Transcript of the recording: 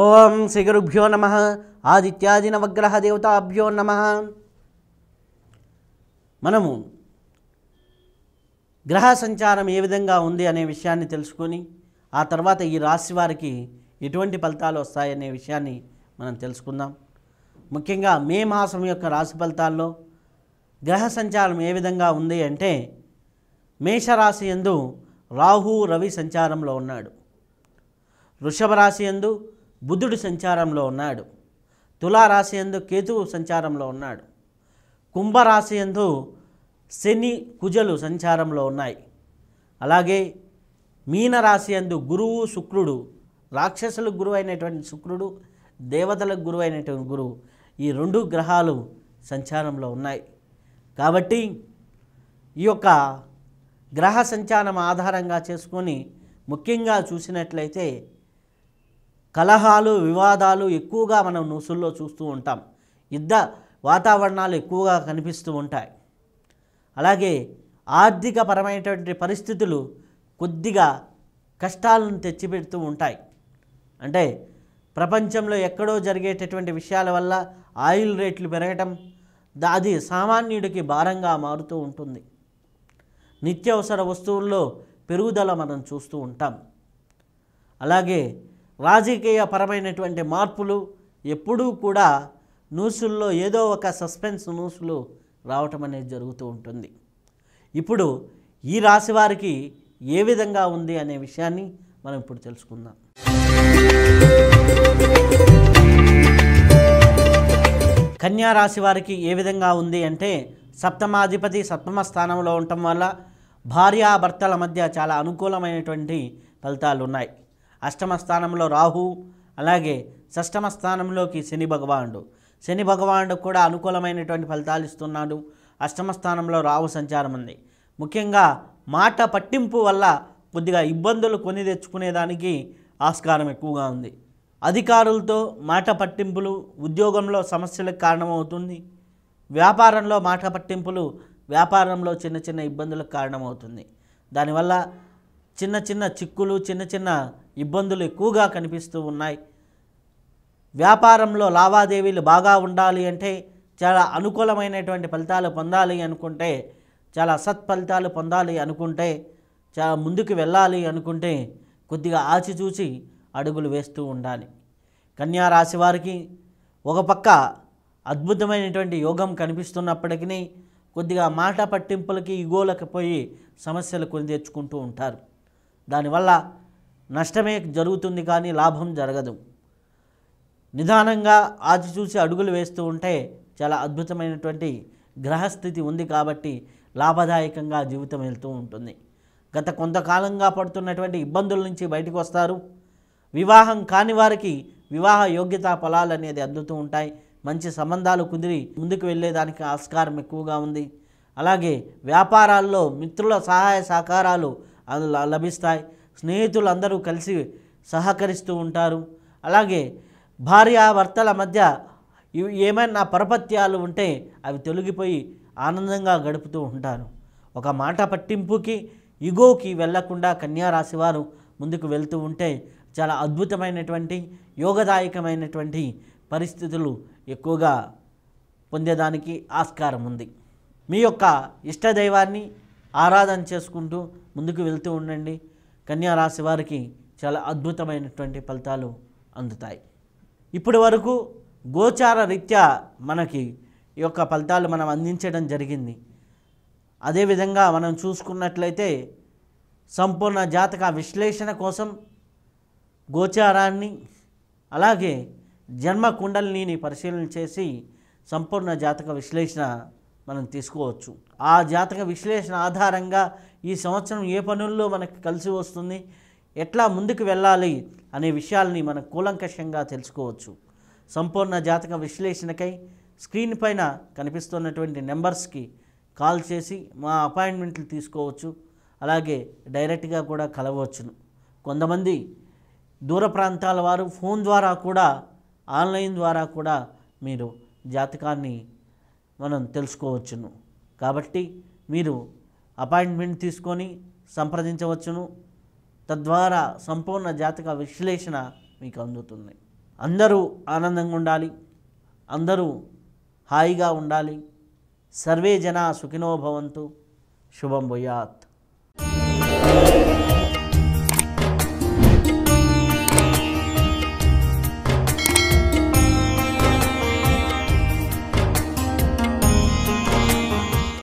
ఓం శ్రీ గురుభ్యో నమ ఆదిత్యాది నవగ్రహ దేవతాభ్యో నమ మనము గ్రహ సంచారం ఏ విధంగా ఉంది అనే విషయాన్ని తెలుసుకొని ఆ తర్వాత ఈ రాశి వారికి ఎటువంటి ఫలితాలు వస్తాయనే విషయాన్ని మనం తెలుసుకుందాం ముఖ్యంగా మే మాసం యొక్క రాశి ఫలితాల్లో గ్రహ సంచారం ఏ విధంగా ఉంది అంటే మేషరాశి ఎందు రాహు రవి సంచారంలో ఉన్నాడు వృషభ రాశి ఎందు బుద్ధుడు సంచారంలో ఉన్నాడు తులారాశి ఎందు కేతువు సంచారంలో ఉన్నాడు కుంభరాశి ఎందు శని కుజలు సంచారంలో ఉన్నాయి అలాగే మీనరాశి ఎందు గురువు శుక్రుడు రాక్షసులకు గురువు అయినటువంటి శుక్రుడు దేవతలకు గురువు అయినటువంటి గురువు ఈ రెండు గ్రహాలు సంచారంలో ఉన్నాయి కాబట్టి ఈ యొక్క గ్రహ సంచారం ఆధారంగా చేసుకొని ముఖ్యంగా చూసినట్లయితే కలహాలు వివాదాలు ఎక్కువగా మనం న్యూసుల్లో చూస్తూ ఉంటాం యుద్ధ వాతావరణాలు ఎక్కువగా కనిపిస్తూ ఉంటాయి అలాగే ఆర్థిక పరమైనటువంటి పరిస్థితులు కొద్దిగా కష్టాలను తెచ్చిపెడుతూ ఉంటాయి అంటే ప్రపంచంలో ఎక్కడో జరిగేటటువంటి విషయాల వల్ల ఆయిల్ రేట్లు పెరగటం అది సామాన్యుడికి భారంగా మారుతూ ఉంటుంది నిత్యావసర వస్తువుల్లో పెరుగుదల మనం చూస్తూ ఉంటాం అలాగే రాజకీయ పరమైనటువంటి మార్పులు ఎప్పుడూ కూడా న్యూసుల్లో ఏదో ఒక సస్పెన్స్ న్యూస్లు రావటం అనేది జరుగుతూ ఉంటుంది ఇప్పుడు ఈ రాశి వారికి ఏ విధంగా ఉంది అనే విషయాన్ని మనం ఇప్పుడు తెలుసుకుందాం కన్యా రాశి వారికి ఏ విధంగా ఉంది అంటే సప్తమాధిపతి సప్తమ స్థానంలో ఉండటం వల్ల భార్యాభర్తల మధ్య చాలా అనుకూలమైనటువంటి ఫలితాలు ఉన్నాయి అష్టమ స్థానంలో రాహు అలాగే షష్టమ స్థానంలోకి శని భగవానుడు శని భగవానుడు కూడా అనుకూలమైనటువంటి ఫలితాలు ఇస్తున్నాడు అష్టమ స్థానంలో రాహు సంచారం ఉంది ముఖ్యంగా మాట పట్టింపు వల్ల కొద్దిగా ఇబ్బందులు కొని తెచ్చుకునేదానికి ఆస్కారం ఎక్కువగా ఉంది అధికారులతో మాట పట్టింపులు ఉద్యోగంలో సమస్యలకు కారణమవుతుంది వ్యాపారంలో మాట పట్టింపులు వ్యాపారంలో చిన్న చిన్న ఇబ్బందులకు కారణమవుతుంది దానివల్ల చిన్న చిన్న చిక్కులు చిన్న చిన్న ఇబ్బందులు ఎక్కువగా కనిపిస్తూ ఉన్నాయి వ్యాపారంలో లావాదేవీలు బాగా ఉండాలి అంటే చాలా అనుకూలమైనటువంటి ఫలితాలు పొందాలి అనుకుంటే చాలా సత్ఫలితాలు పొందాలి అనుకుంటే చాలా ముందుకు వెళ్ళాలి అనుకుంటే కొద్దిగా ఆచిచూచి అడుగులు వేస్తూ ఉండాలి కన్యా రాశి వారికి ఒక పక్క అద్భుతమైనటువంటి యోగం కనిపిస్తున్నప్పటికీ కొద్దిగా మాట పట్టింపులకి ఇగోలకు పోయి సమస్యలు కొని తెచ్చుకుంటూ ఉంటారు దానివల్ల నష్టమే జరుగుతుంది కానీ లాభం జరగదు నిదానంగా ఆచి చూసి అడుగులు వేస్తూ ఉంటే చాలా అద్భుతమైనటువంటి గ్రహస్థితి ఉంది కాబట్టి లాభదాయకంగా జీవితం వెళ్తూ ఉంటుంది గత కొంతకాలంగా పడుతున్నటువంటి ఇబ్బందుల నుంచి బయటకు వస్తారు వివాహం కాని వారికి వివాహ యోగ్యత ఫలాలు అనేది అందుతూ ఉంటాయి మంచి సంబంధాలు కుదిరి ముందుకు వెళ్ళేదానికి ఆస్కారం ఎక్కువగా ఉంది అలాగే వ్యాపారాల్లో మిత్రుల సహాయ సహకారాలు లభిస్తాయి స్నేహితులందరూ కలిసి సహకరిస్తూ ఉంటారు అలాగే భార్యాభర్తల మధ్య ఏమైనా పరపత్యాలు ఉంటే అవి తొలగిపోయి ఆనందంగా గడుపుతూ ఉంటారు ఒక మాట పట్టింపుకి ఇగోకి వెళ్లకుండా కన్యారాశి వారు ముందుకు వెళ్తూ ఉంటే చాలా అద్భుతమైనటువంటి యోగదాయకమైనటువంటి పరిస్థితులు ఎక్కువగా పొందేదానికి ఆస్కారం ఉంది మీ యొక్క ఇష్టదైవాన్ని ఆరాధన చేసుకుంటూ ముందుకు వెళ్తూ ఉండండి కన్యా రాశి వారికి చాలా అద్భుతమైనటువంటి ఫలితాలు అందుతాయి ఇప్పటి వరకు గోచార రీత్యా మనకి ఈ యొక్క ఫలితాలు మనం అందించడం జరిగింది అదేవిధంగా మనం చూసుకున్నట్లయితే సంపూర్ణ జాతక విశ్లేషణ కోసం గోచారాన్ని అలాగే జన్మ కుండలిని పరిశీలన చేసి సంపూర్ణ జాతక విశ్లేషణ మనం తీసుకోవచ్చు ఆ జాతక విశ్లేషణ ఆధారంగా ఈ సంవత్సరం ఏ పనుల్లో మనకు కలిసి వస్తుంది ఎట్లా ముందుకు వెళ్ళాలి అనే విషయాల్ని మనం కూలంకషంగా తెలుసుకోవచ్చు సంపూర్ణ జాతక విశ్లేషణకై స్క్రీన్ పైన కనిపిస్తున్నటువంటి నెంబర్స్కి కాల్ చేసి మా అపాయింట్మెంట్లు తీసుకోవచ్చు అలాగే డైరెక్ట్గా కూడా కలవచ్చును కొంతమంది దూర ప్రాంతాల వారు ఫోన్ ద్వారా కూడా ఆన్లైన్ ద్వారా కూడా మీరు జాతకాన్ని మనం తెలుసుకోవచ్చును కాబట్టి మీరు అపాయింట్మెంట్ తీసుకొని సంప్రదించవచ్చును తద్వారా సంపూర్ణ జాతక విశ్లేషణ మీకు అందుతుంది అందరూ ఆనందంగా ఉండాలి అందరూ హాయిగా ఉండాలి సర్వే జనా సుఖినోభవంతు శుభం భూయాత్